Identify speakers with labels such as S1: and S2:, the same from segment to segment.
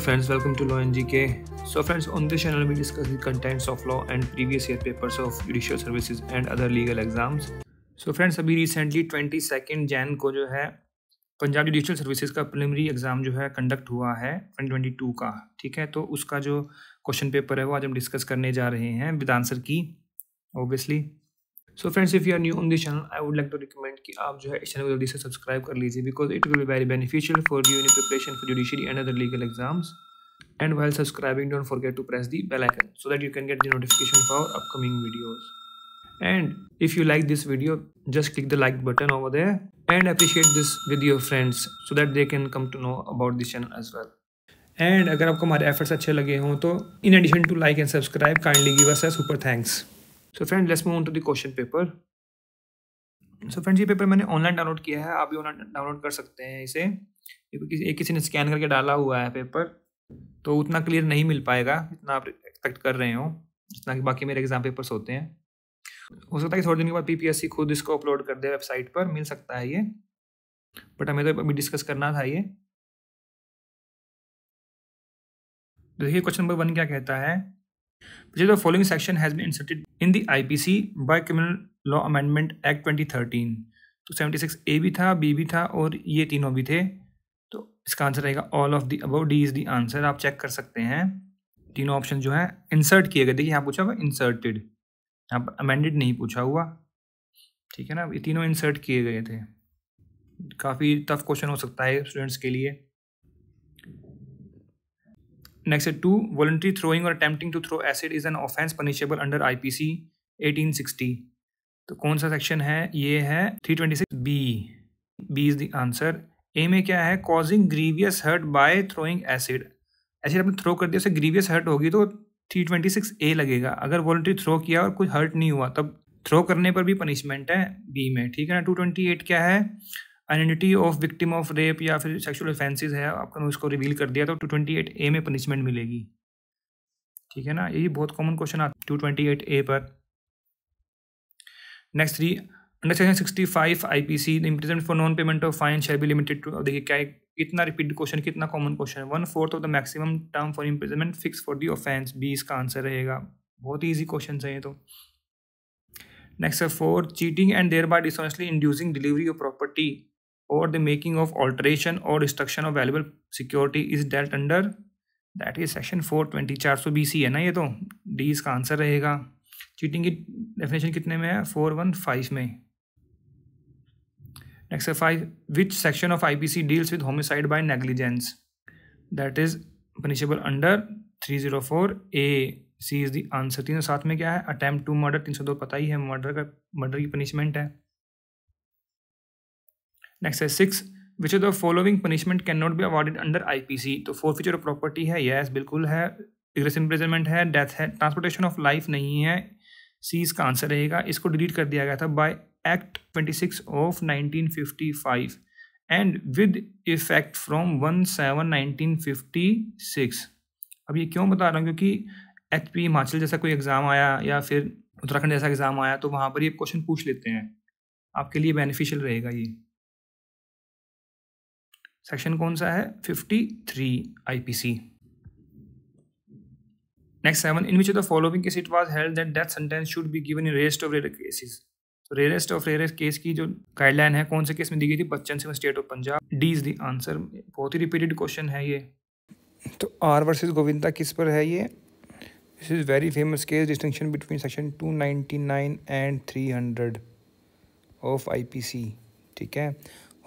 S1: Friends welcome to law N G K so friends on this channel में discuss contents of law and previous year papers of judicial services and other legal exams so friends अभी recently twenty second June को जो है Punjab judicial services का preliminary exam जो है conduct हुआ है ट्वेंटी ट्वेंटी टू का ठीक है तो उसका जो क्वेश्चन पेपर है वो आज हम डिस्कस करने जा रहे हैं with answer key obviously so friends if you are new on this channel I would like to recommend कि आप जो है इस चैनल को जल्दी से सब्सक्राइब कर लीजिए because it will very beneficial for you in preparation for judiciary and other legal exams and well subscribing don't forget to press the bell icon so that you can get the notification for our upcoming videos and if you like this video just click the like button over there and appreciate this with your friends so that they can come to know about this channel as well and अगर आपको हमारे efforts अच्छे लगे हों तो in addition to like and subscribe kindly give us a super thanks so friend let's move on to the question paper so friends ये paper मैंने online download किया है आप भी ऑनलाइन डाउनलोड कर सकते हैं इसे एक किसी ने स्कैन करके डाला हुआ है पेपर तो उतना क्लियर नहीं मिल पाएगा जितना आप एक्सपेक्ट कर रहे हो जितना कि बाकी मेरे एग्जाम पेपर्स होते हैं हो सकता है कि थोड़े दिन के बाद पीपीएससी खुद इसको अपलोड कर दे वेबसाइट पर मिल सकता है ये बट हमें तो अभी डिस्कस करना था ये देखिए क्वेश्चन नंबर वन क्या कहता है The following section has been inserted in the IPC by Criminal Law Amendment Act 2013. तो 76 ए भी था बी भी था और ये तीनों भी थे तो इसका आंसर रहेगा all of the above D is the answer आप चेक कर सकते हैं तीनों ऑप्शन जो है इंसर्ट किए गए देखिए यहाँ पूछा हुआ इंसर्टेड यहाँ पर अमेंडेड नहीं पूछा हुआ ठीक है ना ये तीनों इंसर्ट किए गए थे काफ़ी टफ क्वेश्चन हो सकता है स्टूडेंट्स के लिए वॉलंट्री थ्रोइंग और voluntary to throw acid is an offence punishable under I P C eighteen sixty तो कौन सा सेक्शन है ये है three twenty six B B is the answer A में क्या है causing grievous hurt by throwing acid acid आपने थ्रो कर दिया उसे ग्रीवियस हर्ट होगी तो थ्री ट्वेंटी सिक्स ए लगेगा अगर वॉल्ट्री थ्रो किया और कुछ हर्ट नहीं हुआ तब थ्रो करने पर भी पनिशमेंट है बी में ठीक है ना टू ट्वेंटी एट क्या है identity of victim of rape या फिर सेक्शुअल ऑफेंसेज है आपने उसको रिवील कर दिया तो टू ट्वेंटी एट ए में पनिशमेंट मिलेगी ठीक है ना यही बहुत कॉमन क्वेश्चन आता है टू ट्वेंटी एट ए पर next three under section sixty five I P C imprisonment for non payment of fine shall be limited to देखिए क्या कितना रिपीट क्वेश्चन कितना कॉमन क्वेश्चन है one fourth of the maximum term for imprisonment fixed for the offence भी इसका answer रहेगा बहुत ही easy question है ये तो नेक्स्ट है four cheating and thereby dishonestly inducing delivery of property और द मेकिंग ऑफ ऑल्ट्रेशन और destruction of valuable security is dealt under that is section four twenty चार सौ बी सी है ना ये तो डी इसका आंसर रहेगा चीटिंग की डेफिनेशन कितने में है फोर वन फाइव में नेक्स्ट है five which section of I P C deals with homicide by negligence that is punishable under three zero four A C is the answer तीन सौ सात में क्या है अटैम्प्ट टू मर्डर तीन सौ दो पता ही है मर्डर का मर्डर की पनिशमेंट है नेक्स्ट तो है six which of the following punishment can not be awarded under IPC तो फोर फीचर ऑफ प्रॉपर्टी है येस बिल्कुल है रिग्रेस इम्प्रेजमेंट है डेथ है ट्रांसपोर्टेशन ऑफ लाइफ नहीं है सी इसका आंसर रहेगा इसको डिलीट कर दिया गया था by act twenty six of nineteen fifty five and with effect from one seven nineteen fifty six अब ये क्यों बता रहा हूँ क्योंकि एच पी हिमाचल जैसा कोई एग्ज़ाम आया या फिर उत्तराखंड जैसा एग्ज़ाम आया तो वहाँ पर ये क्वेश्चन पूछ लेते हैं आपके लिए बेनिफिशियल रहेगा ये सेक्शन कौन सा है 53 IPC next seven in which the following case it was held that death sentence should be given in rest of rare cases तो रेयरेस्ट ऑफ रेयरेस्ट केस की जो गाइडलाइन है कौन से केस में दी गई थी Bachan Singh state of Punjab D is the answer बहुत ही रिपीटेड क्वेश्चन है ये तो आर वर्सेस गोविंदा किस पर है ये this is very famous case distinction between section 299 and 300 of IPC ठीक है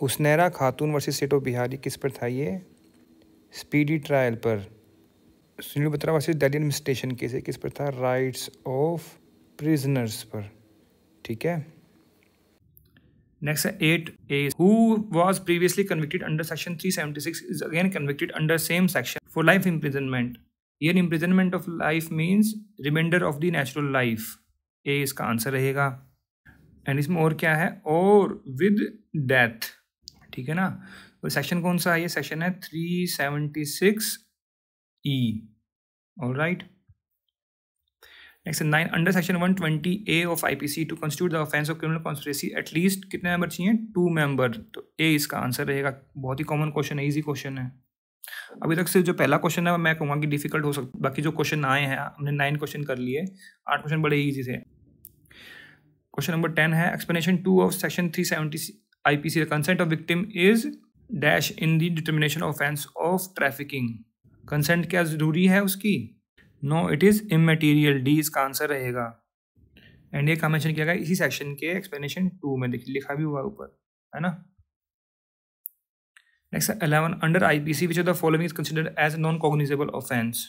S1: हुसनैरा खातून वर्सेस सेटो बिहारी किस पर था ये स्पीडी ट्रायल पर Sunil Batra versus Delhi administration case है किस पर था राइट्स ऑफ प्रिजनर्स पर ठीक है next eight a who was previously convicted under section 376 is again convicted under same section for life imprisonment यर imprisonment of life means remainder of the natural life A इसका answer रहेगा and इसमें और क्या है और विद डेथ ठीक है ना तो सेक्शन कौन सा है ये सेक्शन है थ्री सेवेंटी सिक्स ई और right next nine under section one twenty A of I P C to constitute the offence of criminal conspiracy at least कितने मेंबर चाहिए टू मेंबर तो ए इसका आंसर रहेगा बहुत ही कॉमन क्वेश्चन है easy question है अभी तक सिर्फ जो पहला क्वेश्चन है मैं कहूँगा कि डिफिकल्ट हो सकता बाकी जो क्वेश्चन आए हैं हमने नाइन क्वेश्चन कर लिए आठ क्वेश्चन बड़े ईजी थे क्वेश्चन नंबर टेन है explanation two of section three seventy IPC, the consent of victim is dash in the determination offence of trafficking consent क्या ज़रूरी है उसकी no it is immaterial D इसका आंसर रहेगा and ये कहा किया गया इसी सेक्शन के एक्सप्लेनेशन टू में देखिए लिखा भी हुआ ऊपर है ना next eleven under I P C which the following is considered as non cognizable offence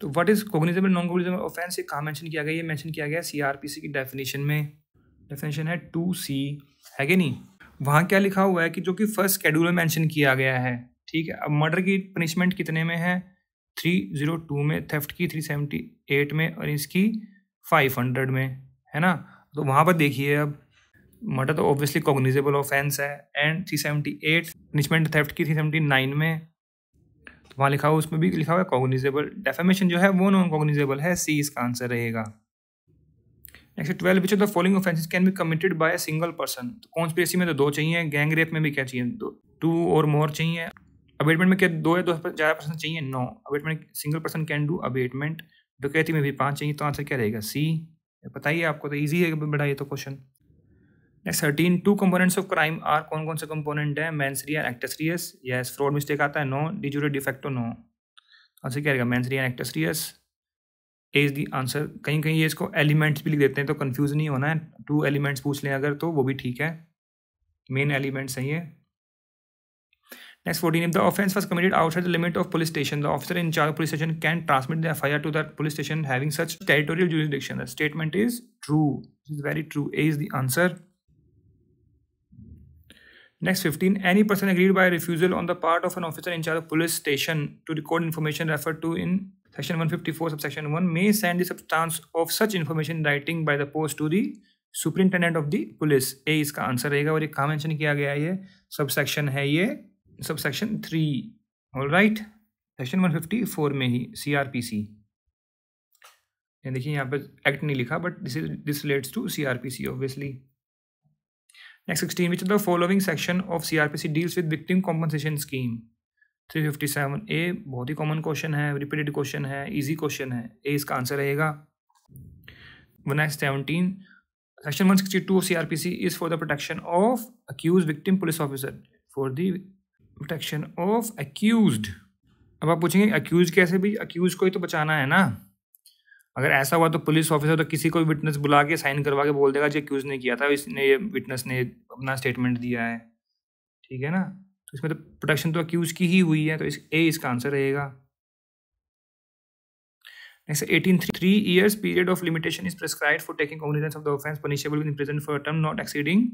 S1: तो what is cognizable non cognizable offence ये कहा मेंशन किया गया ये मेंशन किया गया सी आर पी सी की डेफिनेशन में डेफिनेशन है टू सी है कि नहीं वहाँ क्या लिखा हुआ है कि जो कि फर्स्ट शेड्यूल में मैंशन किया गया है ठीक है अब मर्डर की पनिशमेंट कितने में है थ्री जीरो टू में थेफ्ट की थ्री सेवेंटी एट में और इसकी फाइव हंड्रेड में है ना तो वहाँ पर देखिए अब मर्डर तो ऑब्वियसली कॉग्निजेबल ऑफेंस है and three seventy eight punishment theft की थ्री सेवेंटी नाइन में तो वहाँ लिखा हुआ उसमें भी लिखा हुआ है कॉग्निजेबल डेफेमेशन जो है वो नॉन कॉग्निजेबल है सी इसका आंसर रहेगा next twelve which of the following offences can be committed by a single person तो कॉन्स्पेरेसी में तो दो चाहिए गैंग रेप में भी क्या चाहिए दो टू और मोर चाहिए अबेटमेंट में क्या दो या दो ज़्यादा पर्सन चाहिए no abetment single person can do abetment डकैती में भी पाँच चाहिए तो आंसर क्या रहेगा सी पता ही है आपको तो ईजी है बड़ा ये तो question next thirteen two components of crime are कौन कौन से कम्पोनेंट है mens rea and actus reus yes fraud mistake आता है no de jure de facto no answer क्या रहेगा mens rea and actus reus A is the answer कहीं कहीं ये इसको एलिमेंट्स भी लिख देते हैं तो कन्फ्यूज नहीं होना है टू एलिमेंट्स पूछ लें अगर तो वो भी ठीक है मेन एलिमेंट सही है next fourteen if the offence was committed outside the limit of police station the officer in charge police station can transmit the F I R to the police station having such territorial jurisdiction the statement is true is very true A is the answer next fifteen any person aggrieved by refusal on the part of an officer in charge police station to record information refer to in Section 154, section 1 may send the substance of such information writing by the post to the superintendent of the police A इसका answer रहेगा और ये कहाँ mention किया गया है ये sub section है ये sub section three all right section one fifty four में ही सी आर पी सी देखिए यहाँ पर एक्ट नहीं लिखा but this is this relates to C R P C obviously next sixteen which the following section of C R P C deals with victim compensation scheme three fifty seven A बहुत ही common question है repeated question है easy question है A इसका answer रहेगा one X seventeen section one sixty two C R P C is for the protection of accused victim police officer for the protection of accused अब आप पूछेंगे accused कैसे भी accused को ही तो बचाना है ना अगर ऐसा हुआ तो पुलिस ऑफिसर तो किसी को भी विटनेस बुला के साइन करवा के बोल देगा जी अक्यूज ने किया था इसने ये विटनेस ने अपना स्टेटमेंट दिया है ठीक है ना इसमें तो प्रोटेक्शन तो अक्यूज की ही हुई है तो इस ए इसका आंसर रहेगा next eighteen three three years period of limitation is prescribed for taking cognizance of the offence punishable in present for term not exceeding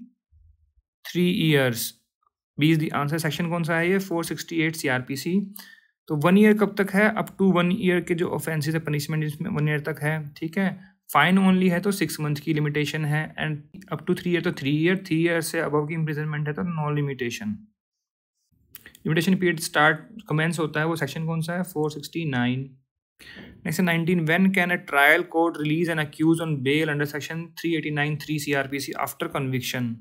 S1: three years B is the answer section कौन सा है ये four sixty eight C R P C तो one year कब तक है up to one year के जो ऑफेंसेज है पनिशमेंट जिसमें वन ईयर तक है ठीक है फाइन ओनली है तो सिक्स मंथ की लिमिटेशन है and up to three year तो थ्री ईयर थ्री ईयर से अबव की इम्प्रिजनमेंट है तो non limitation invitation period start commence होता है वो सेक्शन कौन सा है four sixty nine next nineteen when can a trial court release an accused on bail under section three eighty nine three C R P C after conviction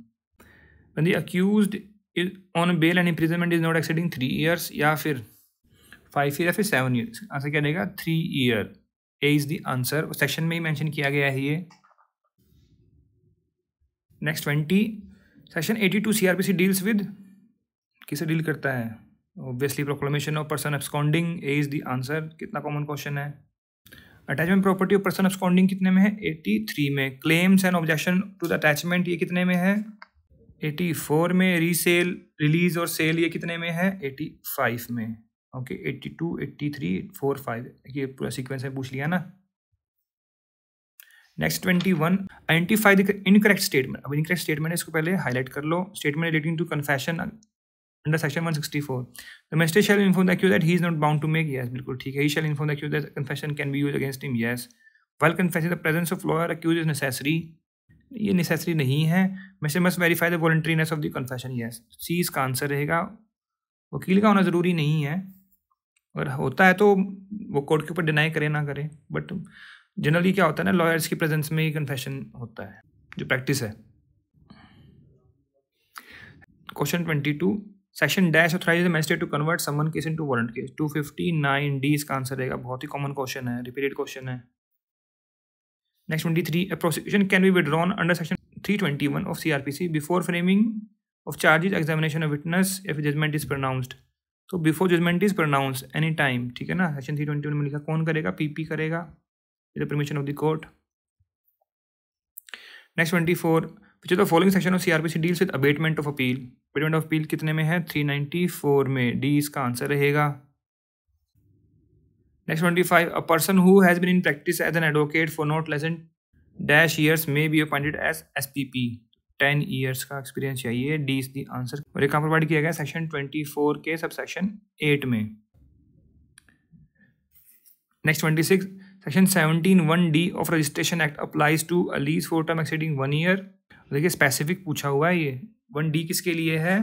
S1: the accused on bail and imprisonment is not exceeding three years या फिर five year या फिर seven year answer क्या देगा three year A is the answer section में ही mention किया गया है ये next twenty section eighty two C R P C deals with किसे डील करता है obviously proclamation of person absconding A is the answer कितना कॉमन क्वेश्चन है attachment property of person absconding कितने में है एटी थ्री में claims and objection to the attachment ये कितने में है एटी फोर में रीसेल रिलीज और सेल ये कितने में है एटी फाइव में okay eighty two eighty three four five ये पूरा सिक्वेंस है पूछ लिया ना next twenty one identify the incorrect statement अब इनकरेक्ट स्टेटमेंट है इसको पहले हाईलाइट कर लो statement relating to confession under section 164 the magistrate shall inform the accused that he is not bound to make yes बिल्कुल ठीक है he shall inform the accused that confession can be use against him yes well confession the presence of lawyer accused is necessary ये necessary नहीं है mister must verify the voluntariness of the confession yes C इसका answer रहेगा वकील का होना ज़रूरी नहीं है अगर होता है तो वो कोर्ट के ऊपर डिनाई करे ना करे बट जनरली क्या होता है ना लॉयर्स की प्रेजेंस में ही कन्फेशन होता है जो प्रैक्टिस है question twenty two section dash authorise magistrate to convert summon case into warrant case two fifty nine D इसका आंसर रहेगा बहुत ही कॉमन क्वेश्चन है रिपीटेड क्वेश्चन है next twenty three prosecution can be withdrawn under section three twenty one of C R P C before framing of charges examination of witness if judgment is pronounced तो before judgment is pronounce any time ठीक है ना section three twenty one में लिखा कौन करेगा P P करेगा permission of the court next twenty four पिछले the following section of CRPC deals with abatement of appeal abatement of appeal कितने में है 394 में डी इसका आंसर रहेगा next twenty five a person who has been in practice as an advocate for not less dash years may be appointed as S P P ten years का experience चाहिए D is the answer और एक कहाँ provide किया गया section twenty four के sub section eight में next twenty six section seventeen one D of registration act applies to a lease for term exceeding one year देखिए specific पूछा हुआ है ये वन डी किसके लिए है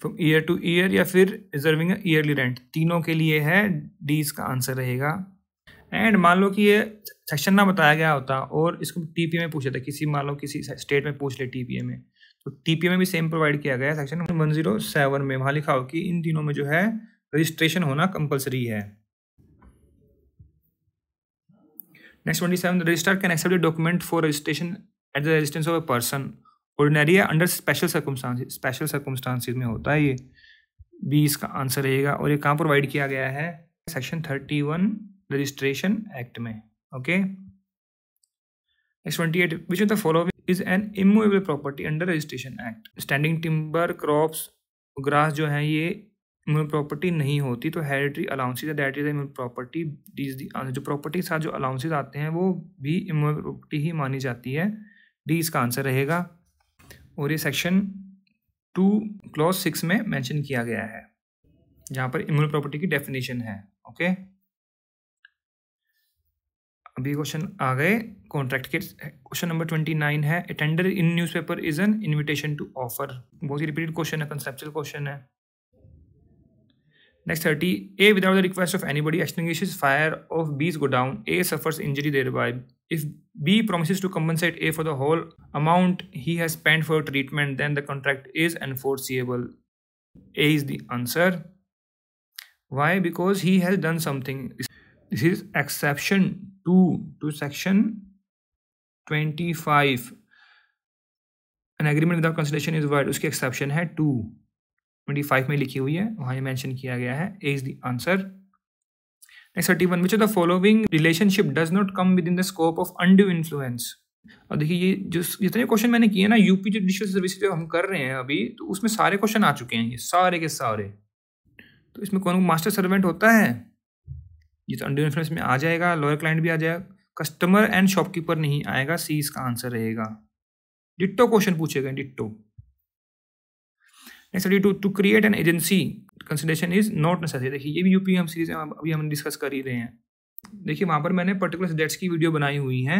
S1: फ्रॉम ईयर टू ईयर या फिर रिजर्विंग ईयरली रेंट तीनों के लिए है डी इसका आंसर रहेगा एंड मान लो कि ये सेक्शन ना बताया गया होता और इसको टीपीए में पूछा था किसी मान लो किसी स्टेट में पूछ ले टीपीए में तो टीपीए में भी सेम प्रोवाइड किया गया सेक्शन वन जीरो सेवन में वहाँ लिखा हो कि इन तीनों में जो है रजिस्ट्रेशन होना कंपलसरी है next twenty seven register can accept document for registration at the residence of a person ordinary है under special circumstances special circumstances में होता है ये बी इसका आंसर रहेगा और ये कहाँ प्रोवाइड किया गया है section thirty one registration act में okay twenty eight which of the follow is an immovable property under registration act standing timber crops grass जो है ये इम्यून प्रॉपर्टी नहीं होती तो हेरिटरी अलाउंसिस दैट इज इम्यून प्रॉपर्टी इज दी जो प्रॉपर्टी के साथ जो अलाउंसिस आते हैं वो भी इम्यून प्रॉपर्टी ही मानी जाती है डी इसका आंसर रहेगा और ये सेक्शन टू क्लॉज सिक्स में मेंशन किया गया है जहां पर इम्यून प्रॉपर्टी की डेफिनेशन है ओके अभी क्वेश्चन आ गए कॉन्ट्रैक्ट के क्वेश्चन नंबर ट्वेंटी नाइन है a tender in newspaper is an invitation to offer बहुत ही रिपीटेड क्वेश्चन है कंसेप्चुअल क्वेश्चन है Next 30, A without the ऑफ of anybody extinguishes fire of B's go A suffers injury thereby If B promises to compensate A for the whole amount he has spent for treatment, then the contract is enforceable. A is the answer. Why? Because he has done something. This is exception 2 to section 25. An agreement without consideration is void. उसकी exception है 2. 25 में लिखी हुई है वहाँ ये mention is the answer. 31 which of the following relationship does not come within the scope scope of influence? Influence और देखिए ये जो जितने क्वेश्चन मैंने किए ना यूपी जो जुडिशियल सर्विस जो हम कर रहे हैं अभी तो उसमें सारे क्वेश्चन आ चुके हैं ये सारे के सारे तो इसमें कौन मास्टर सर्वेंट होता है ये तो अंडर इन्फ्लुएंस में आ जाएगा लॉयर क्लाइंट भी आ जाएगा कस्टमर एंड शॉपकीपर नहीं आएगा सी इसका आंसर रहेगा डिट्टो क्वेश्चन पूछेगा ditto next two to create an agency consideration is not necessary देखिए ये भी यू पी एम सीरीज अभी हम डिस्कस कर ही रहे हैं देखिए वहाँ पर मैंने पर्टिकुलर डेट्स की वीडियो बनाई हुई है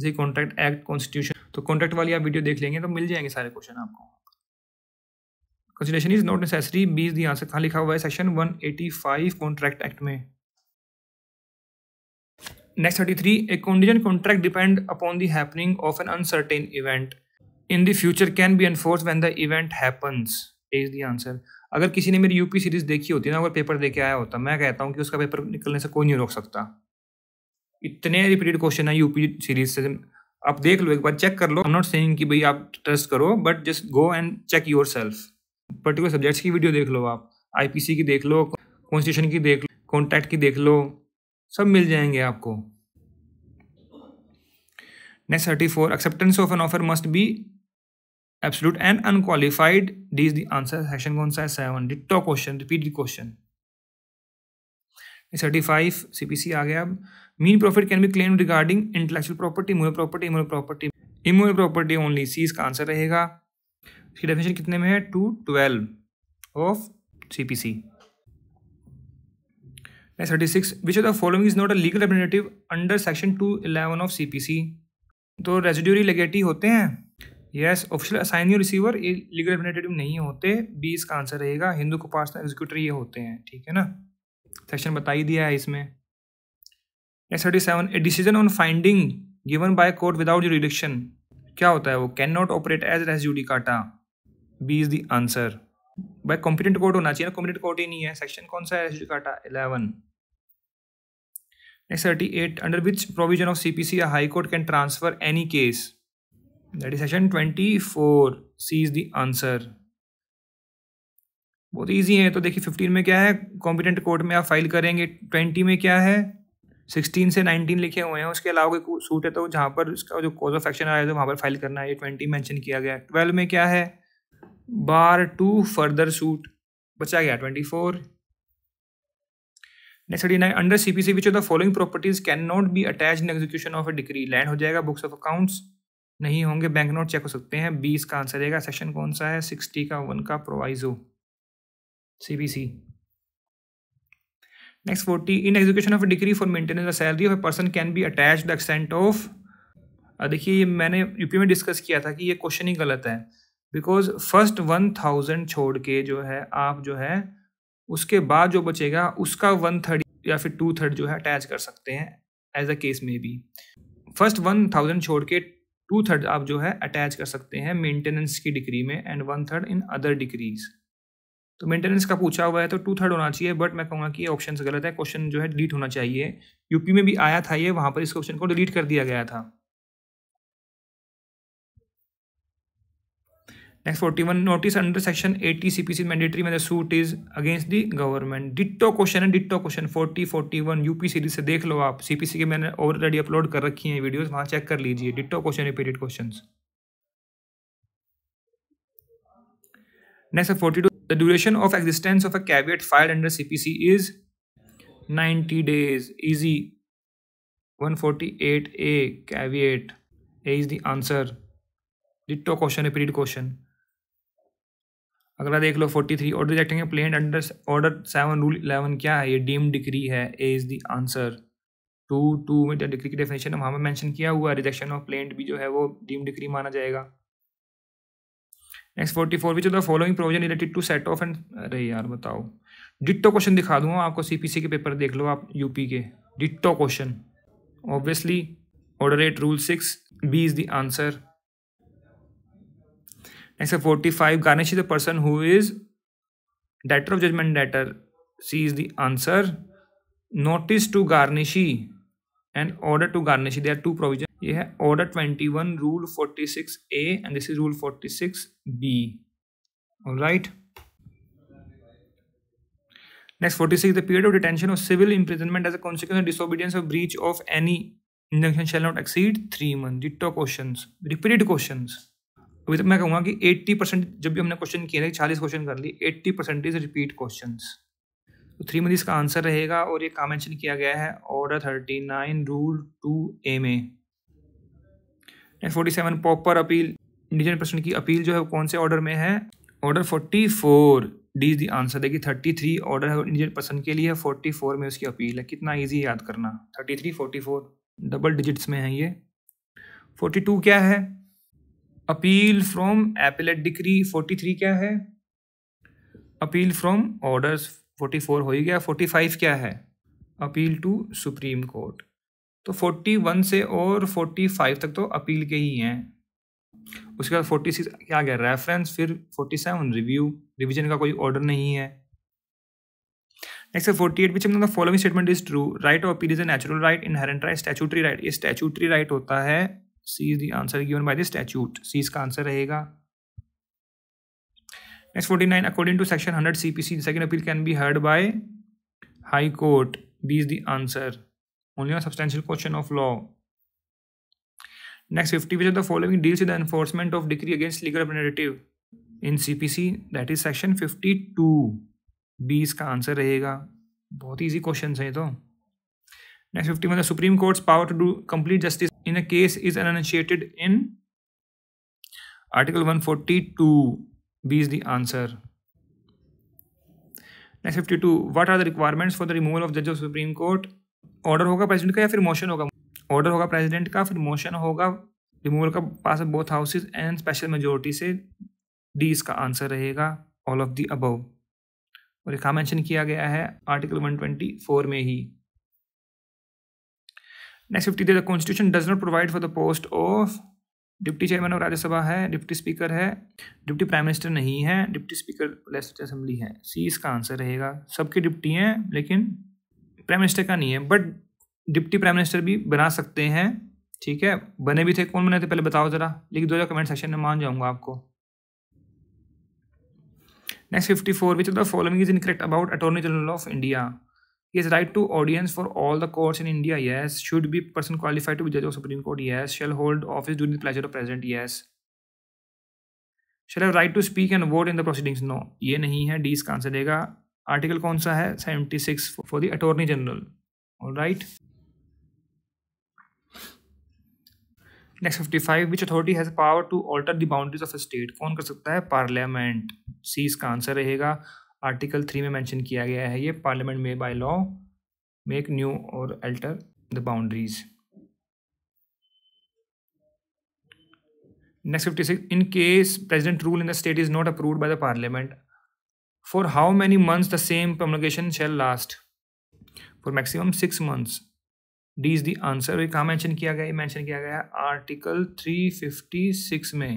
S1: जैसे कॉन्ट्रैक्ट एक्ट कॉन्स्टिट्यूशन तो कॉन्ट्रैक्ट वाली आप वीडियो देख लेंगे तो मिल जाएंगे सारे क्वेश्चन आपको कंसिडेशन इज नॉट नेसेसरी बीस दी आंसर कहाँ लिखा हुआ है section one eighty five contract act में next thirty three a condition contract depend upon the happening of an uncertain event in the future can be enforce when the event happens is the answer अगर किसी ने मेरी UP series देखी होती ना अगर paper देके आया होता मैं कहता हूँ कि उसका पेपर निकलने से कोई नहीं रोक सकता इतने रिपीटेड क्वेश्चन है यूपी सीरीज से आप देख लो एक बार चेक कर लो नॉट सेइंग कि भाई आप ट्रस्ट करो but just go and check yourself particular subjects की वीडियो देख लो आप आईपीसी की देख लो कॉन्स्टिट्यूशन की देख लो कॉन्टैक्ट की देख लो सब मिल जाएंगे आपको next thirty four acceptance of an offer must be absolute and unqualified D is the answer section कौन सा है seven ditto question repeat the question thirty five C P C आ गया अब मीन profit can be claim regarding intellectual property immovable property immovable property immovable property only C इसका answer रहेगा इसकी डेफिनेशन कितने में है two twelve of C P C thirty six which of the following is not a legal representative under section two eleven of C P C तो residuary legatee होते हैं yes official assignee receiver ये legal representative नहीं होते B इसका answer रहेगा हिंदू को personal executor ये होते हैं ठीक है ना सेक्शन बता ही दिया है इसमें S thirty seven A decision on finding given by court without jurisdiction क्या होता है वो can not operate as res judicata B is the answer by competent court होना चाहिए ना कॉम्पिटेंट कोर्ट ही नहीं है सेक्शन कौन सा है S res judicata eleven S thirty eight under which provision of C P C high court can transfer any case that is section four C is the answer बहुत easy है तो देखिए fifteen में क्या है कॉम्पिटेंट कोर्ट में आप file करेंगे ट्वेंटी में क्या है सिक्सटीन से नाइनटीन लिखे हुए हैं उसके अलावा कोई सूट है तो जहाँ पर उसका जो कोज ऑफ एक्शन आया तो वहाँ पर फाइल करना है ये ट्वेंटी मैंशन किया गया ट्वेल्व में क्या है बार टू फर्दर सूट बचा गया twenty four next nine under C P C which of the following properties can not be attach in execution of a degree land हो जाएगा बुक्स ऑफ अकाउंट्स नहीं होंगे बैंक नोट चेक हो सकते हैं बीस का आंसर रहेगा सेक्शन कौन सा है सिक्सटी का वन का proviso C B C next forty in execution of degree for maintenance the salary of a person can be attach the extent of देखिए ये मैंने यूपी में डिस्कस किया था कि ये क्वेश्चन ही गलत है बिकॉज फर्स्ट वन थाउजेंड छोड़ के जो है आप जो है उसके बाद जो बचेगा उसका वन थर्ड या फिर टू थर्ड जो है अटैच कर सकते हैं एज अ केस में भी फर्स्ट वन थाउजेंड छोड़ के टू थर्ड आप जो है अटैच कर सकते हैं मेंटेनेंस की डिग्री में and one third in other degrees तो मेंटेनेंस का पूछा हुआ है तो टू थर्ड होना चाहिए बट मैं कहूँगा कि ये ऑप्शन गलत है क्वेश्चन जो है डिलीट होना चाहिए यूपी में भी आया था ये वहाँ पर इस क्वेश्चन को डिलीट कर दिया गया था next forty one notice under section eighty C P C mandatory मैं suit is against the government ditto question है ditto question forty forty one U P series से देख लो आप सी पी सी के मैंने ऑलरेडी अपलोड कर रखी है वीडियोज वहां चेक कर लीजिए ditto question repeated question next forty two the duration of existence of a cabinet file under C P C is ninety days easy one forty eight A caveat A is the answer ditto question repeated question अगला देख लो forty three order rejecting plain under order seven rule eleven क्या है ये deem degree है A is the answer two two में degree की definition वहाँ पर मैंशन किया हुआ रिजेक्शन ऑफ प्लेन भी जो है वो डीम डिग्री माना जाएगा next forty four which the following provision related to set off and अरे यार बताओ डिट्टो क्वेश्चन दिखा दूँ आपको सीपीसी के पेपर देख लो आप यूपी के ditto question obviously order eight rule six B is the answer And so 45, Ganesh the person who is debtor of judgment debtor. C is the answer. Notice to Garnishi and order to Garnishi. There are two provisions. Yeah, order 21, rule 46A, and this is rule 46B. All right. Next 46, the period of detention or civil imprisonment as a consequence of disobedience or breach of any injunction shall not exceed three months. Ditto questions. Repeated questions. अभी तो मैं कहूँगा कि eighty percent जब भी हमने question किए थे चालीस क्वेश्चन कर लिए eighty percent is repeat question तो थ्री मंथ इसका आंसर रहेगा और ये कहाँ मैंशन किया गया है order thirty nine rule two A में forty seven pauper appeal indigent person की अपील जो है कौन से ऑर्डर में है order forty four D is the answer देखिए थर्टी थ्री ऑर्डर है इंडिजन पर्सन के लिए फोर्टी फोर में उसकी अपील है कितना ईजी याद करना thirty three forty four double digits में है ये फोर्टी टू क्या है appeal from appellate decree forty three क्या है appeal from orders forty four हो ही गया फोर्टी फाइव क्या है अपील टू सुप्रीम कोर्ट तो फोर्टी वन से और फोर्टी फाइव तक तो अपील के ही हैं उसके बाद फोर्टी सिक्स क्या गया रेफरेंस फिर फोर्टी सेवन रिव्यू रिविजन का कोई ऑर्डर नहीं है नेक्स्ट है फोर्टी एट में following statement is true right of appeal is a natural right inherent right statutory right ये स्टैचूटरी राइट होता है C is the given by the statute C इसका आंसर रहेगा next forty nine according to section hundred C P C second appeal can be heard by high court B is the only on substantial question of law next fifty which of the following deals is the enforcement of degree against legal representative in C P C that is section fifty two B इसका answer रहेगा बहुत easy question है तो next fifty the supreme court power to do complete justice in a case is enunciated in article one forty two B is the answer next fifty two what are the requirements for the removal of जज of supreme court order होगा president का या फिर motion होगा order होगा president का फिर motion होगा रिमूवल का pass of both houses and special majority से डी इसका आंसर रहेगा ऑल ऑफ द अबव और ये मैंशन किया गया है आर्टिकल वन ट्वेंटी फोर में ही next fifty the constitution does not provide for the post of deputy chairman of Rajya Sabha है डिप्टी स्पीकर है डिप्टी प्राइम मिनिस्टर नहीं है डिप्टी स्पीकर लेजिस्लेटिव असेंबली है सी इसका आंसर रहेगा सबके डिप्टी हैं लेकिन प्राइम मिनिस्टर का नहीं है बट डिप्टी प्राइम मिनिस्टर भी बना सकते हैं ठीक है बने भी थे कौन बने थे पहले बताओ ज़रा लिख दो कमेंट सेक्शन में मान जाऊंगा आपको next fifty four which of the following is incorrect about attorney general of India is right to audience for all the courts in India? Yes. Should be person qualified to be judge of Supreme Court? Yes. Shall hold office during the pleasure of president? Yes. Shall have right to speak and vote in the proceedings? No. ये नहीं है D इसका answer देगा article कौन सा है seventy six for the attorney general all right next fifty five which authority has power to alter the boundaries of a state कौन कर सकता है पार्लियामेंट सी इसका आंसर रहेगा आर्टिकल थ्री में मेंशन किया गया है ये पार्लियामेंट में बाय लॉ मेक न्यू और alter the boundaries next fifty six in case president rule in the state is not approved by the parliament for how many months the same promulgation shall last for maximum six months D is the answer ये कहाँ mention किया गया mention किया गया article three fifty six में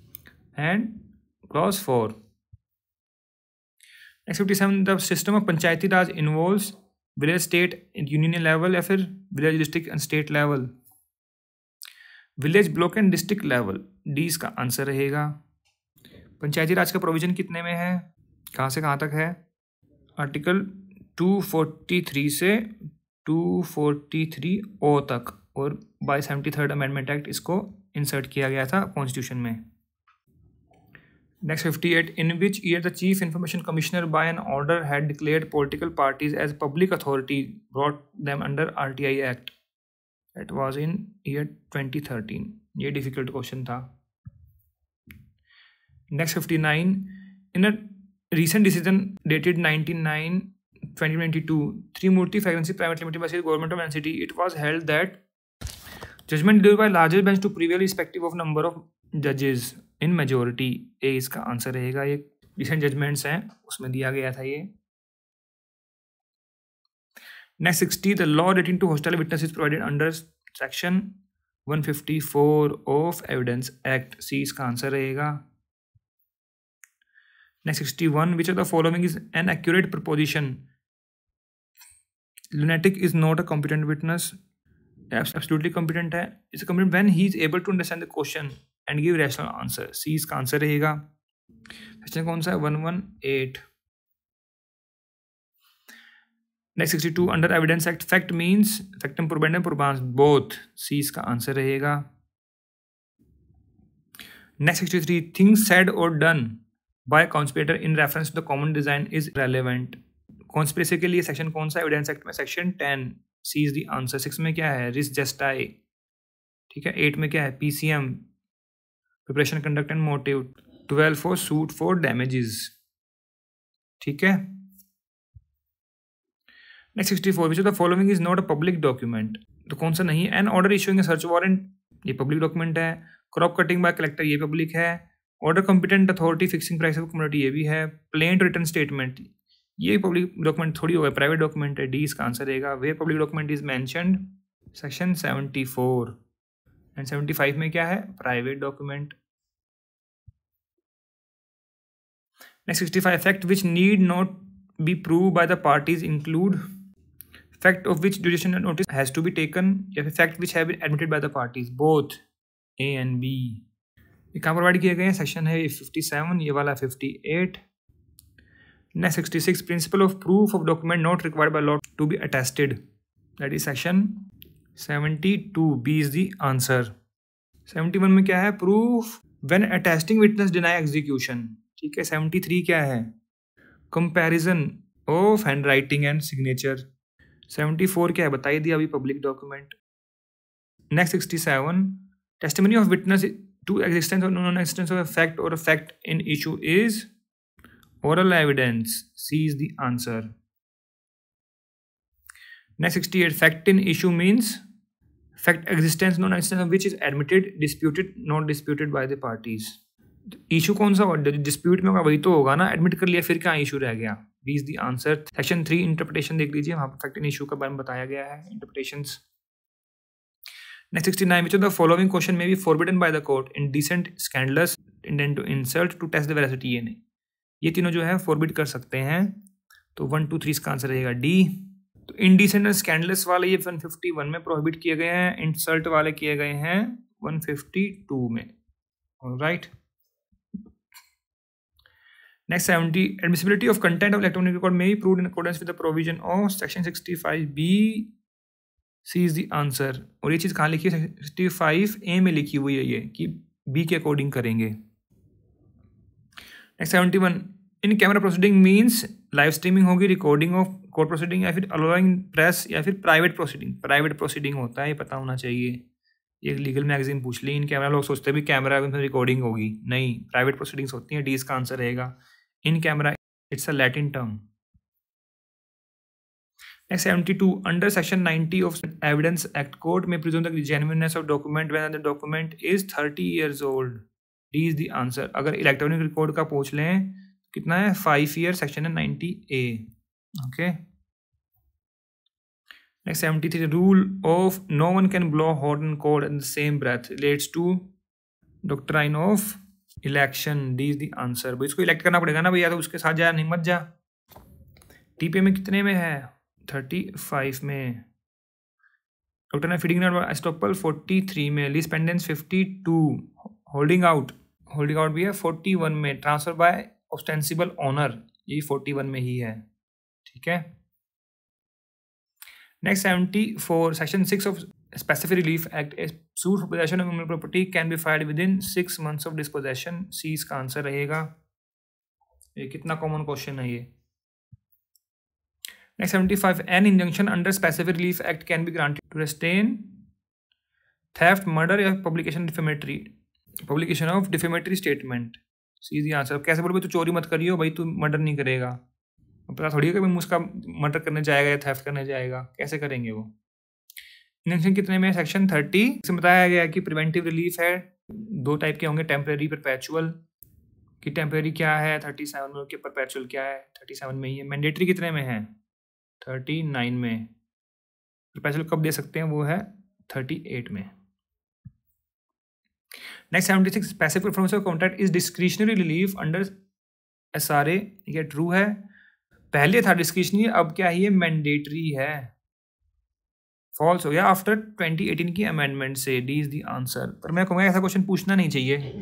S1: and clause four seven the system of panchayati raj involve village state union level या फिर village district and state level village block and district level D इसका आंसर रहेगा पंचायती राज का प्रोविजन कितने में है कहाँ से कहाँ तक है आर्टिकल 243 से 243 ओ तक और by seventy third amendment act इसको इंसर्ट किया गया था कॉन्स्टिट्यूशन में Next 58. In which year the Chief Information Commissioner by an order had declared political parties as public authority, brought them under RTI Act. That was in year 2013. ये difficult question था. Next 59. In a recent decision dated 99 2022, Trimurti Fragrancy Private Limited versus Government of NCT, it was held that judgment delivered by larger bench to prevail respective of number of judges in majority A इसका answer रहेगा ये recent judgements हैं उसमें दिया गया था ये next sixty the law relating to hostile witness is provided under section 154 of evidence act C इसका आंसर रहेगा next sixty one which of the following is an accurate proposition lunatic is not a competent witness absolutely competent है is competent when he is able to understand the question and give rational answer C इसका answer रहेगा question कौन सा है one one eight next sixty two under evidence act fact means factum probandum probans both C इसका answer रहेगा next sixty three things said और done by conspirator in reference to the common design is relevant conspiracy के लिए section कौन सा evidence act में section ten C is the answer six में क्या है रिस जस्टाई ठीक है एट में क्या है PCM preparation conduct and motive twelve for suit for damages ठीक है next sixty four which the following is not a public document तो कौन सा नहीं है an order issuing search warrant ये पब्लिक डॉक्यूमेंट है क्रॉप कटिंग बाय कलेक्टर ये पब्लिक है order competent authority fixing price of community ये भी है प्लेन रिटर्न स्टेटमेंट ये पब्लिक डॉक्यूमेंट थोड़ी होगा प्राइवेट डॉक्यूमेंट है डी इसका आंसर रहेगा वे public document is mentioned section seventy four and seventy five में क्या है private document next sixty five fact which need not be prove by the parties include fact of which duration notice has to be taken या फिर fact which have been admitted by the parties both A and B ये कहाँ provide किए गए हैं section है fifty seven ये वाला fifty eight next sixty six principle of proof of document not required by law to be attested that is section seventy two B is the answer seventy one में क्या है proof when attesting witness deny execution ठीक है seventy three क्या है comparison of handwriting and signature seventy four क्या है बताइए दिया अभी public document next sixty seven testimony of witness to existence और नॉन एग्जिस्टेंस ऑफ फैक्ट और fact in issue is evidence C is the answer next sixty eight fact in issue means fact existence non existence of which is admitted disputed not disputed by the parties issue तो कौन सा dispute में होगा वही तो होगा ना admit कर लिया फिर क्या इशू रह गया B is the answer section three interpretation देख लीजिए वहाँ पर फैक्ट इन इशू का बारे में बताया गया है interpretation next sixty nine which of the following question may be forbidden by the court indecent scandalous intended to insult to test the veracity ये तीनों जो है फॉरबिड कर सकते हैं तो वन टू थ्री इसका आंसर रहेगा डी तो इनडिसेंट एंड स्कैंडलेस वाले ये 151 में प्रोहिबिट किए गए हैं इंसल्ट वाले किए गए हैं 152 में right next seventy admissibility of content of electronic record में prove in accordance with the provision of section 65 B C is the answer और ये चीज़ कहाँ लिखी है 65 फाइव ए में लिखी हुई है ये कि बी के अकॉर्डिंग करेंगे next seventy one in camera proceeding means live streaming होगी रिकॉर्डिंग ऑफ कोर्ट प्रोसीडिंग या फिर अलोइंग प्रेस या फिर प्राइवेट प्रोसीडिंग प्राइवेट प्रोसीडिंग होता है ये पता होना चाहिए ये लीगल मैगजीन पूछ ली इन कैमरा लोग सोचते भी कैमरा में रिकॉर्डिंग होगी नहीं प्राइवेट प्रोसीडिंग्स होती हैं डीज का आंसर रहेगा in camera it's a Latin term next seventy two under section ninety of evidence act court में presume the of document when document is thirty years old D is the answer अगर electronic record का पूछ लें कितना है five year section है ninety A okay next 73 rule of no one can blow hot and cold in the same breath relates to doctrine of election D is the answer भाई इसको elect करना पड़ेगा ना भैया तो उसके साथ जा नहीं मत जा टीपे में कितने में है थर्टी फाइव में doctrine feeding estoppel forty three में lis pendens fifty two holding out holding out भी है फोर्टी वन में ट्रांसफर बाय ऑब्सटेंसिबल ऑनर ये फोर्टी वन में ही है ठीक है next seventy four section six of specific relief act suit possession of property can be property within six within of dispossession C इसका answer रहेगा ये कितना कॉमन क्वेश्चन है ये next seventy five an injunction under specific relief act can be granted to restrain theft murder या publication defamatory publication of defamatory statement सीधी answer कैसे बोल भाई तू चोरी मत करियो भाई तू मर्डर नहीं करेगा पता थोड़ी है कभी उसका मर्डर करने जाएगा या थेफ्ट करने जाएगा कैसे करेंगे वो इंजेक्शन कितने में सेक्शन थर्टी इसमें बताया गया कि प्रिवेंटिव रिलीफ है दो टाइप के होंगे टेम्प्रेरी परपैचुअल कि टेम्प्रेरी क्या है थर्टी सेवन में परपैचुअल क्या है थर्टी सेवन में ही है मैंडेटरी कितने में है थर्टी नाइन में परपैचुअल कब दे सकते हैं वो है थर्टी एट में next seventy six passive performance of contract is discretionary relief under S R A true है पहले था डिस्क्रिशनरी अब क्या ये मैंडेटरी है फॉल्स हो गया आफ्टर 2018 की अमेंडमेंट से डी इज़ दी आंसर पर मैं कहूँगा ऐसा क्वेश्चन पूछना नहीं चाहिए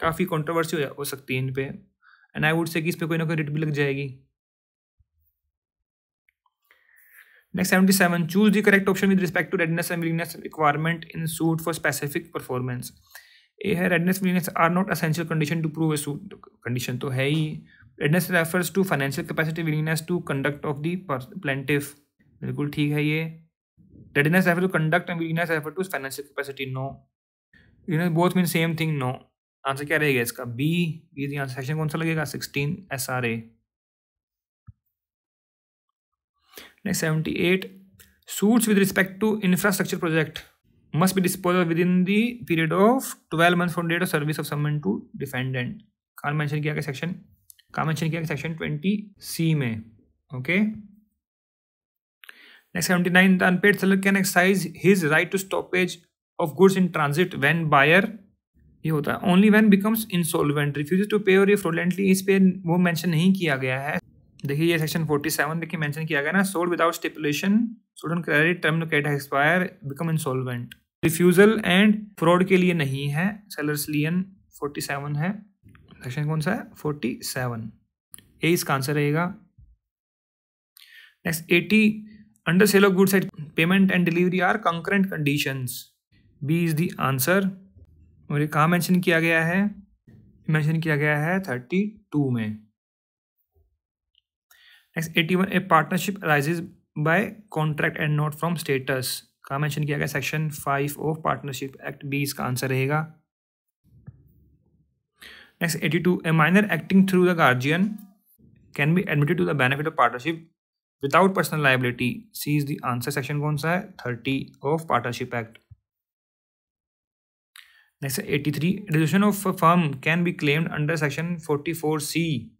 S1: काफ़ी कंट्रोवर्सी हो सकती है इन पे एंड आई वुड से कि इस पर कोई ना कोई रिट भी लग जाएगी next seventy seven choose the correct option with respect to readiness and willingness requirement in suit for specific performance A है readiness willingness are not essential condition to prove a suit condition तो है ही readiness refers to financial capacity willingness to conduct of the plaintiff बिल्कुल ठीक है ये readiness refer to conduct and willingness refer to financial capacity no you know both mean same thing no answer क्या रहेगा इसका बी ये यहाँ section कौन सा लगेगा sixteen S R A next seventy eight suits with respect to infrastructure project must be disposal within the period of twelve month from date of service of summon to defendant कहाँ mention किया गया section कहा mention किया section twenty C में okay next seventy nine the unpaid seller can exercise his right to stoppage of goods in transit when buyer ये होता है only when becomes insolvent refuse to pay और ये फ्रोडेंटली इस पे वो मेंशन नहीं किया गया है देखिए ये सेक्शन फोर्टी सेवन देखिए मैंशन किया गया ना sold without stipulation student credit term cat expire become insolvent refusal and fraud के लिए नहीं है सेलर्स लियन 47 है ऑप्शन कौन सा है फोर्टी सेवन ए इसका आंसर रहेगा next eighty under sale of goods act payment and delivery are concurrent conditions B is the answer और ये कहाँ मैंशन किया गया है मैंशन किया गया है थर्टी टू में next eighty one a partnership arises by contract and not from status कहाँ मैंशन किया गया section five of partnership act B इसका आंसर रहेगा Next, 82. A minor acting through the guardian can be admitted to the benefit of partnership without personal liability. See the answer. Section कौन सा 30 of Partnership Act. Next, 83. Dissolution of a firm can be claimed under Section 44C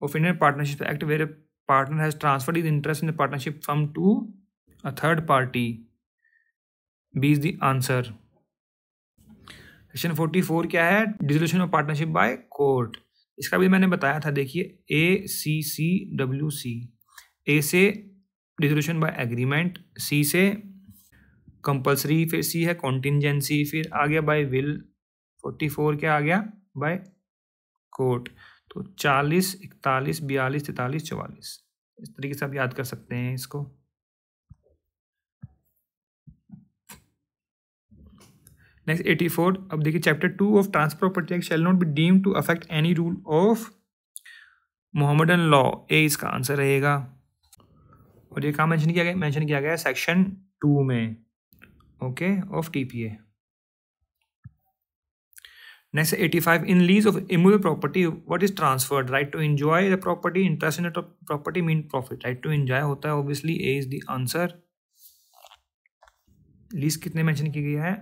S1: of Indian Partnership Act, where a partner has transferred his interest in the partnership firm to a third party. B is the answer. Section forty four क्या है dissolution of partnership by court इसका भी मैंने बताया था देखिए ए सी C W C ए से dissolution by agreement सी से कंपलसरी फिर सी है कॉन्टिजेंसी फिर आ गया बाय विल फोर्टी फोर क्या आ गया बाय कोर्ट तो चालीस इकतालीस बयालीस तैतालीस चवालीस इस तरीके से आप याद कर सकते हैं इसको नेक्स्ट एटी फोर अब देखिए chapter two of transfer transport property shall not be deem to affect any rule of Mohammedan law A इसका आंसर रहेगा और ये कहाँ मैंशन किया गया मैंशन किया गया सेक्शन टू में okay of T P A next eighty five in lease of immovable property what is transferred right to enjoy the property interest in property mean profit right to enjoy होता है obviously A is the answer lease कितने mention की गई है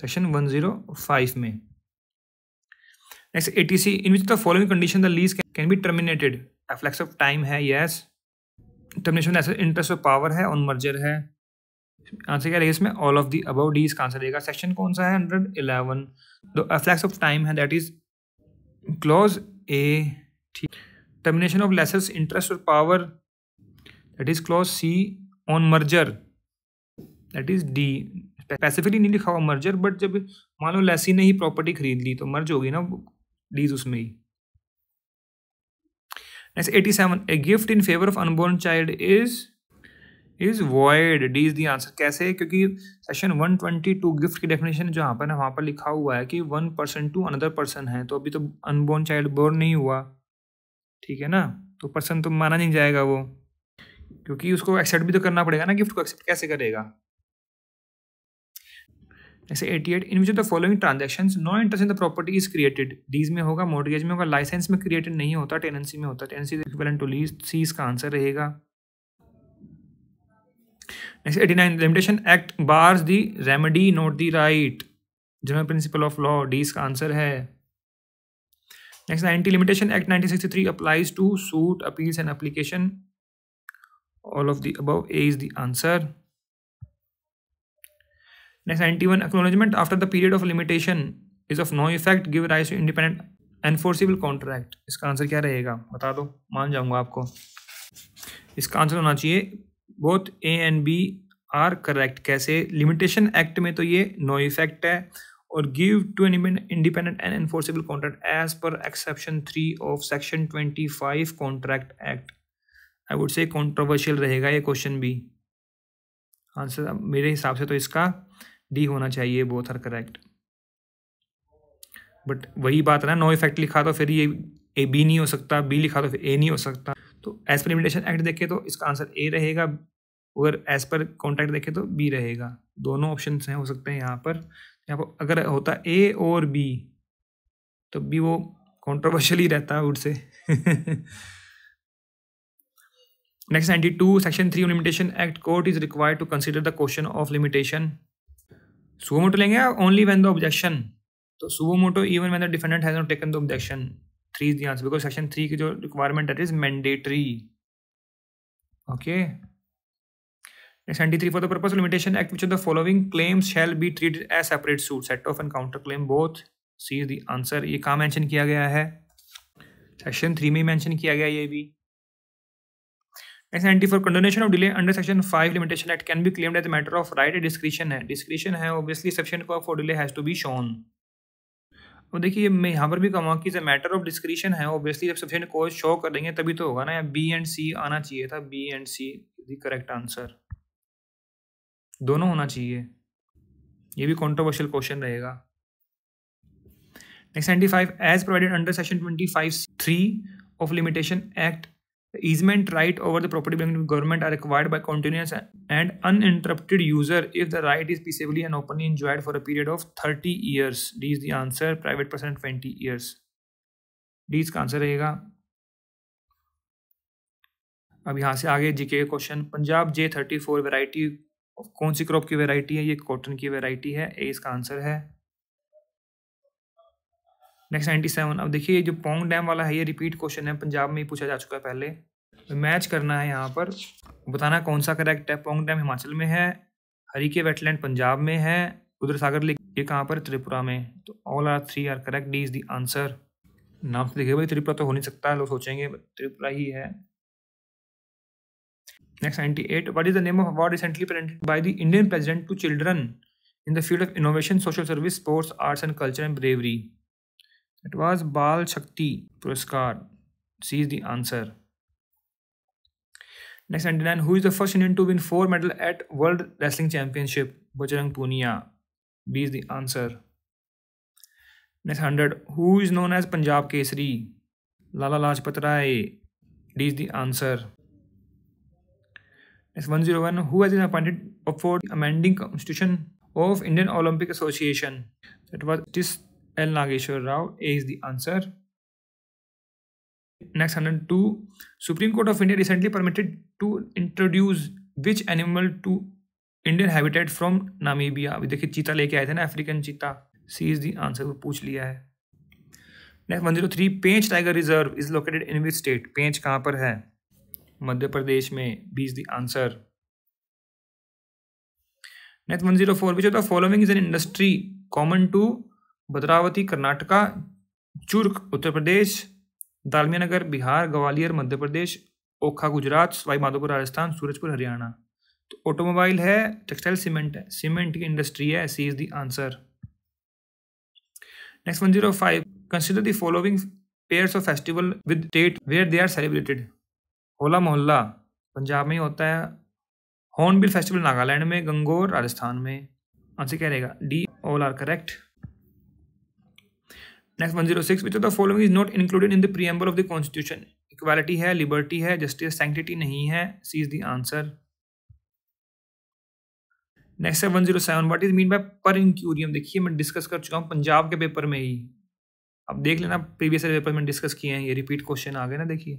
S1: section one zero five में next eighty six in which the following condition the lease can be terminated efflux of time है yes termination ऐसे interest of power है on merger है answer क्या रहेगा इसमें all of the above these का answer रहेगा सेक्शन कौन सा है हंड्रेड इलेवन दो एफ्लेक्स ऑफ टाइम है दैट इज क्लॉज ए ठीक termination of less interest of power that is clause C on merger that is D specifically नहीं लिखा हुआ मर्जर बट जब मान लो लेसी ने ही प्रॉपर्टी खरीद ली तो मर्ज होगी ना डीज उसमें ही next eighty seven a gift in favour of unborn child is is void D is the answer कैसे क्योंकि section one twenty two gift की डेफिनेशन जहाँ पर है वहाँ पर लिखा हुआ है कि one person to another person है तो अभी तो अनबोर्न चाइल्ड बोर्न नहीं हुआ ठीक है ना तो पर्सन तो माना नहीं जाएगा वो क्योंकि उसको एक्सेप्ट भी तो करना पड़ेगा ना गिफ्ट को एक्सेप्ट कैसे करेगा जैसे 88 in which the following transaction no interest in the property is created these में होगा मोटगेज में होगा लाइसेंस में क्रिएटेड नहीं होता टेनेंसी में होता tenancy equivalent to lease C इसका आंसर रहेगा next eighty nine limitation act bars the remedy not the right general principle of law D इसका आंसर है next ninety limitation act nineteen sixty three applies to suit appeals and application all of the above A is the answer ninety one acknowledgement after the period of limitation is of no effect give rise to independent enforceable contract इसका answer क्या रहेगा बता दो मान जाऊंगा आपको इसका answer होना चाहिए both A and B are correct कैसे लिमिटेशन एक्ट में तो ये नो इफेक्ट है और give to an independent and enforceable contract as per exception three of section twenty five contract act I would say controversial रहेगा ये question भी answer मेरे हिसाब से तो इसका डी होना चाहिए बोथ आर करेक्ट बट वही बात है ना नो इफेक्ट लिखा तो फिर ये ए बी नहीं हो सकता बी लिखा तो फिर ए नहीं हो सकता तो एज पर लिमिटेशन एक्ट देखे तो इसका आंसर ए रहेगा और एज पर कॉन्टैक्ट देखे तो बी रहेगा दोनों ऑप्शन हैं हो सकते हैं यहाँ पर यहाँ पर अगर होता ए और बी तो बी वो कॉन्ट्रोवर्शियल ही रहता है उससे से next ninety two section three limitation act court is required to consider the question of limitation suo motu लेंगे ओनली वेन द ऑब्जेक्शन तो suo motu even when the defendant has not taken the objection three is the answer because section three की जो requirement है is mandatory okay seventy three for the purpose limitation act which of the following claims shall be treat as separate suit set off and counter claim both C is the answer ये कहाँ mention किया गया है section three में mention किया गया ये भी and for condonation of delay under section five limitation act can be claimed as matter of right discretion है डिस्क्रिप्शन है obviously exception for delay has to be shown और देखिए मैं यहाँ पर भी कहूँगा कि मैटर ऑफ डिस्क्रिप्शन है ऑब्वियसली जब सेक्शन को शो कर देंगे तभी तो होगा ना यहाँ बी एंड सी आना चाहिए था B and C the correct answer दोनों होना चाहिए ये भी कॉन्ट्रोवर्शियल क्वेश्चन रहेगा next ninety five as provided under section twenty five three of limitation act The easement right over the property belonging to government are acquired by continuous and uninterrupted user if the right is peaceably and openly enjoyed for a period of 30 years. D is the answer. Private person 20 years. D इसका answer रहेगा अब यहाँ से आगे GK question Punjab J thirty four variety कौन सी crop की variety है ये कॉटन की वेराइटी है ए इसका आंसर है नेक्स्ट नाइन्टी सेवन अब देखिए जो पोंग डैम वाला है ये रिपीट क्वेश्चन है पंजाब में ही पूछा जा चुका है पहले तो मैच करना है यहाँ पर बताना कौन सा करेक्ट है पोंग डैम हिमाचल में है हरीके वेटलैंड पंजाब में है उधर सागर लेक ये कहाँ पर त्रिपुरा में तो all are three are correct D is the answer नाम से तो देखिए भाई त्रिपुरा तो हो नहीं सकता लोग सोचेंगे त्रिपुरा ही है Next at what is the name of award recently presented by the Indian president to children in the field of innovation social service sports arts and culture and bravery it was Bal Shakti Puraskar C is the answer next and who is the first Indian to win four medal at world wrestling championship Bajrang Punia B is the answer next hundred who is known as Punjab Kesari Lala Lajpat Rai D is the answer next one zero one whose is appointed for amending constitution of Indian Olympic association it was L Nageswara Rao A is is answer next hundred two supreme court of India recently permitted to introduce which animal to Indian habitat from Namibia अभी देखिए चीता लेके आए थे ना African cheetah C is the answer वो पूछ लिया है next one zero three Pench tiger reserve is located in which state Pench कहाँ पर है मध्य प्रदेश में B is the answer next one zero four which of the following is an industry common to Bhadravati Karnataka Churk Uttar Pradesh Dalmia Nagar Bihar Gwalior Madhya Pradesh Okha Gujarat Sawai Madhopur Rajasthan Surajpur Haryana तो automobile है टेक्सटाइल सीमेंट है cement की industry है C is the answer next one zero five consider the following pairs of festival with date where they are celebrated Hola Mohalla Punjab में ही होता है hornbill festival Nagaland में गंगोर राजस्थान में आंसर क्या रहेगा D all are correct next one zero six which of the following is not included in the preamble of the constitution equality है liberty है justice sanctity नहीं है C is the answer next है one zero seven what is mean by per incuriam देखिए मैं discuss कर चुका हूँ पंजाब के पेपर में ही अब देख लेना प्रीवियस पेपर में डिस्कस किए हैं ये रिपीट क्वेश्चन आ गए ना देखिए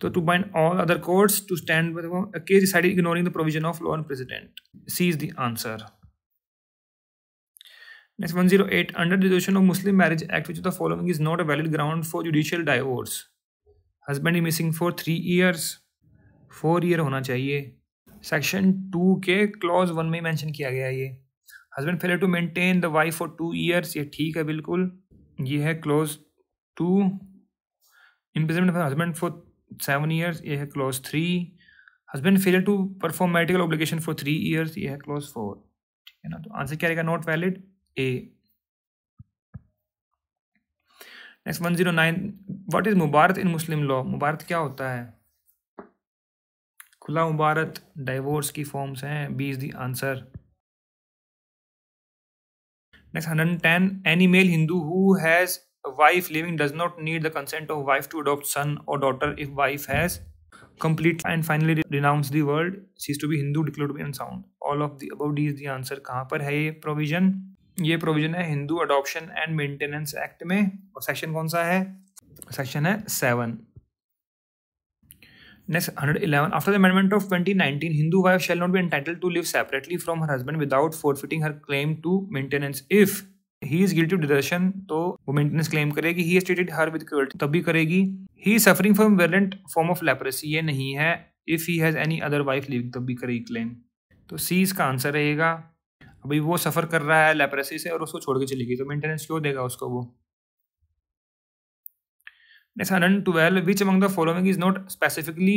S1: तो to bind all other courts to stand ignoring the provision of law and president C is the answer next one zero eight under of of Muslim marriage act which the following is not a valid ground for judicial divorce husband is missing for three years four year होना चाहिए section two के clause one में mention किया गया ये husband failure to maintain the wife for to years ये ठीक है बिल्कुल ये है clause two imprisonment of husband for seven years ये है clause three husband failure to perform medical obligation for three years ये है क्लॉज फोर ठीक है ना तो आंसर क्या रहेगा not valid A next one zero nine what is मुबारत इन मुस्लिम लॉ मुबारत क्या होता है खुला मुबारत डाइवोर्स की फॉर्म्स हैं B is the answer next hundred and ten any male Hindu who has wife living does not need the consent of wife to adopt son और daughter if wife has complete and finally renounce the world ceases to be Hindu declared to B unsound all of the above d is the answer kahan पर है ये provision ये provision है Hindu adoption and maintenance act में और section कौन सा है सेक्शन है seven next hundred next 111 after the amendment of 2019 hindu wife shall not be entitled to live separately from her husband without forfeiting her claim to maintenance if he is guilty to desertion तो वो maintenance claim करेगी he स्टेटेड her with cruelty तब भी करेगी he is suffering from virulent form of leprosy ये नहीं है if he has any other wife living तब भी करेगी क्लेम तो सी इसका आंसर रहेगा अभी वो सफ़र कर रहा है लेप्रेसी से और उसको छोड़ के चली गई तो मेंटेनेंस क्यों देगा उसको वो next hundred twelve which among the following is not specifically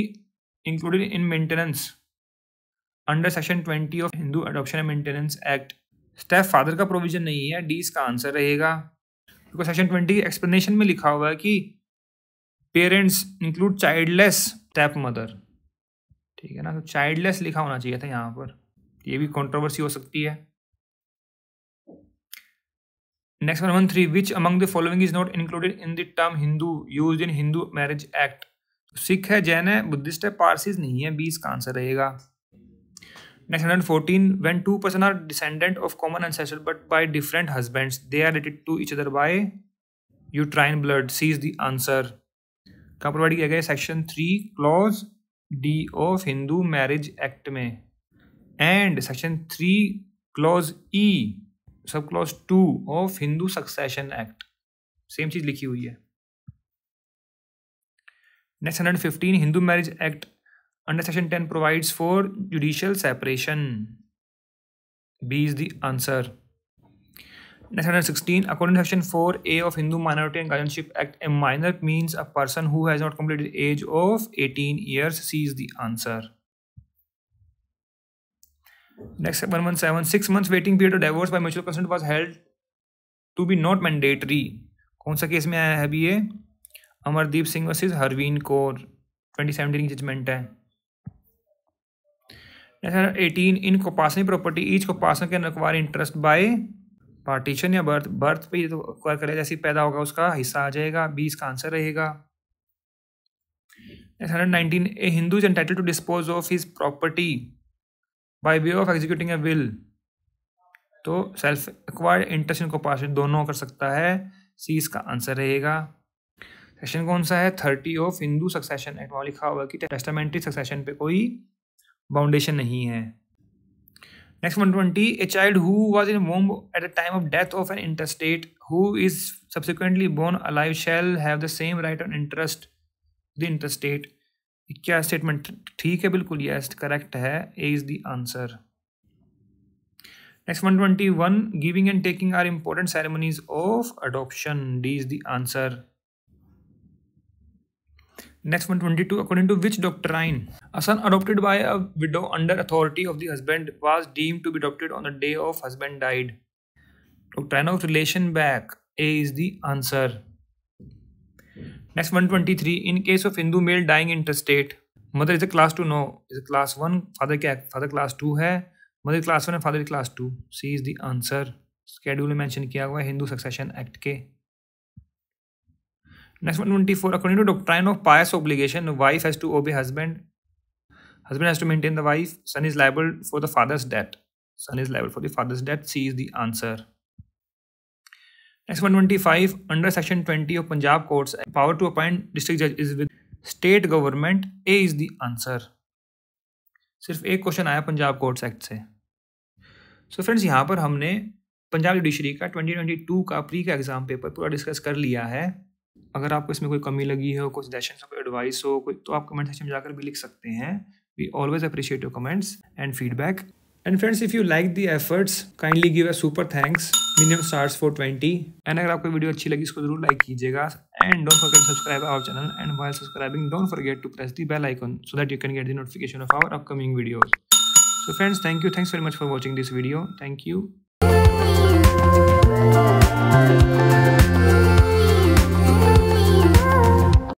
S1: included in maintenance under section twenty of Hindu adoption and maintenance act step father का प्रोविजन नहीं है डी इसका आंसर रहेगा क्योंकि सेक्शन ट्वेंटी एक्सप्लेनेशन में लिखा हुआ है कि parents include childless step mother ठीक है ना तो चाइल्डलेस लिखा होना चाहिए था यहाँ पर ये भी कंट्रोवर्सी हो सकती है next one three which Which among the following is not included in the Hindu Hindu used in Hindu Marriage Sikh तो है जैन है बुद्धिस्ट है पारसीज नहीं है बीस का आंसर रहेगा next hundred fourteen when two person are descendant of common ancestor but by different husbands they are related to each other by uterine blood C is the answer कहाँ provide किया गया section three clause D of Hindu marriage act में and section three clause E sub clause two of Hindu succession act same चीज लिखी हुई है next hundred fifteen Hindu marriage act under section ten provide for judicial separation B is the next hundred sixteen according to section four A of Hindu minority and guardianship act a minor means a person who not complete age of eighteen year C is the answer next Next one one seven six months waiting period of divorce by mutual consent was held to be not mandatory. कौन सा case में आया है अभी ये Amardeep Singh versus Harveen Kaur twenty seventeen की judgement है eighteen in coparcenary property each coparcener can acquire interest by partition या बर्थ बर्थ पे तो अक्वायर करेगा जैसे पैदा होगा उसका हिस्सा आ जाएगा बीस का आंसर रहेगा nineteen A Hindu is entitled to dispose of his property by way of executing a will तो सेल्फ एक्वायर्ड इंटरेस्ट इनको पास दोनों कर सकता है सी इसका आंसर रहेगा सेक्शन कौन सा है thirty of Hindu succession act वहाँ लिखा हुआ कि टेस्टामेंट्री सक्सेशन पे कोई बाउंडेशन नहीं है next one twenty A child who was in womb at the time of death of an intestate who is subsequently born alive shall have the same right on interest the intestate क्या statement ठीक है बिल्कुल yes correct है A is the answer next one twenty one giving and taking are important ceremonies of adoption D is the answer next one twenty two according to which doctrine a son adopted by a widow under authority of the husband was deemed to be adopted on the day of husband died doctrine of relation back A is the answer next one twenty three in case of Hindu male dying intestate mother is a class two no is class one father क्या father class two है mother class one है father class two C is the answer schedule mention किया हुआ है Hindu succession act के next one twenty four according to doctrine of pious obligation wife has to obey husband husband has to maintain the wife son is liable for the father's debt son is liable for the father's debt C is the answer S one twenty five under section twenty of Punjab courts power to appoint district जज is with state government A is the answer सिर्फ एक question आया Punjab courts act से सो so friends यहाँ पर हमने Punjab judiciary का 2022 का प्री का एग्ज़ाम पेपर पूरा डिस्कस कर लिया है अगर आपको इसमें कोई कमी लगी हो कोई सजेशन हो कोई एडवाइस हो कोई तो आप कमेंट सेक्शन में जाकर भी लिख सकते हैं we always appreciate your comments and feedback and friends if you like the efforts kindly give a super thanks minimum stars for twenty and अगर आपको वीडियो अच्छी लगी इसको जरूर लाइक कीजिएगा and don't forget subscribe our channel and while subscribing don't forget to press the bell icon so that you can get the notification of our upcoming video so friends thank you Thanks very much for watching this video thank you